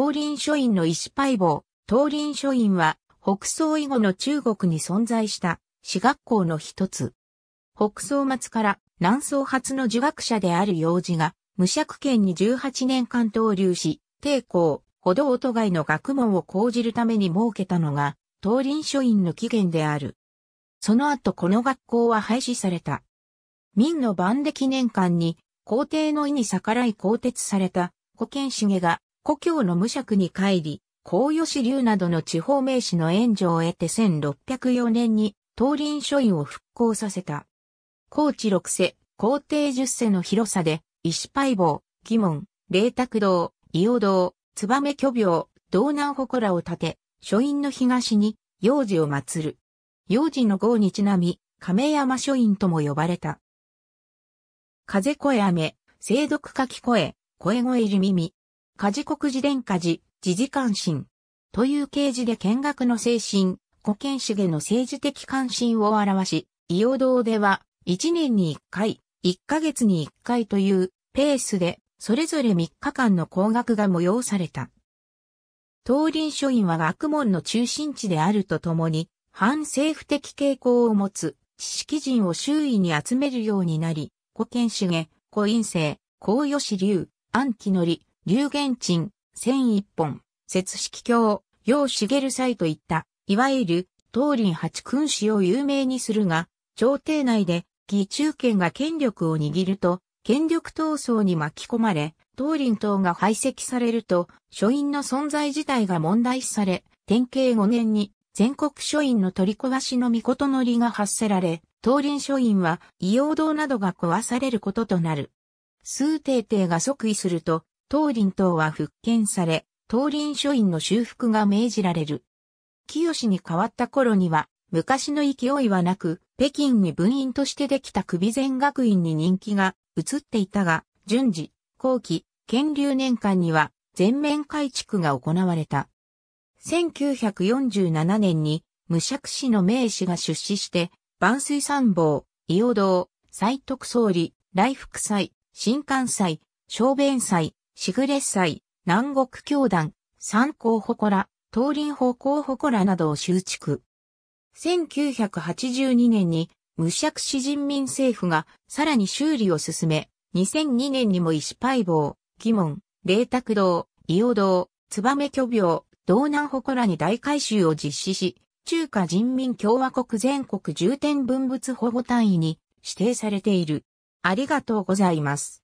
東林書院の石パイボー、東林書院は、北宋以後の中国に存在した私学校の一つ。北宋末から南宋初の儒学者である幼児が、無釈権に18年間投留し、抵抗、歩道都外の学問を講じるために設けたのが、東林書院の起源である。その後この学校は廃止された。明の万記年間に、皇帝の意に逆らい更迭された、古見茂が故郷の無職に帰り、高吉流などの地方名士の援助を得て1604年に東林書院を復興させた。高知六世、皇帝十世の広さで、石パイ坊、疑問、霊卓堂、伊予堂、燕巨病、道南祠を建て、書院の東に、幼児を祀る。幼児の号にちなみ、亀山書院とも呼ばれた。風声雨、清読書き声、声声入り耳、家事国自伝家事、時事関心。という形事で見学の精神、古見義の政治的関心を表し、伊予堂では、1年に1回、1ヶ月に1回というペースで、それぞれ3日間の工学が催された。当林書院は学問の中心地であるとともに、反政府的傾向を持つ知識人を周囲に集めるようになり、古見義、古院生、高吉流、安紀則、流言鎮、千一本、雪式鏡、楊茂祭といった、いわゆる、東林八君子を有名にするが、朝廷内で、義中権が権力を握ると、権力闘争に巻き込まれ、東林党が排斥されると、書院の存在自体が問題視され、典型5年に全国書院の取り壊しの御事のりが発せられ、東林書院は、異様堂などが壊されることとなる。数帝帝が即位すると、東林党は復権され、東林書院の修復が命じられる。清に変わった頃には、昔の勢いはなく、北京に分院としてできた首前学院に人気が移っていたが、順次、後期、建立年間には全面改築が行われた。1947年に、無釈市の名士が出資して、万水参謀、伊予堂、斎徳総理、来福祭、新幹祭、小弁祭、シグレッサイ、南国教団、三高祠、東林方向祠などを修築。1982年に、無釈市人民政府がさらに修理を進め、2002年にも石パイ棒、疑問、霊卓堂、伊予堂、燕巨廟、道南祠に大改修を実施し、中華人民共和国全国重点文物保護単位に指定されている。ありがとうございます。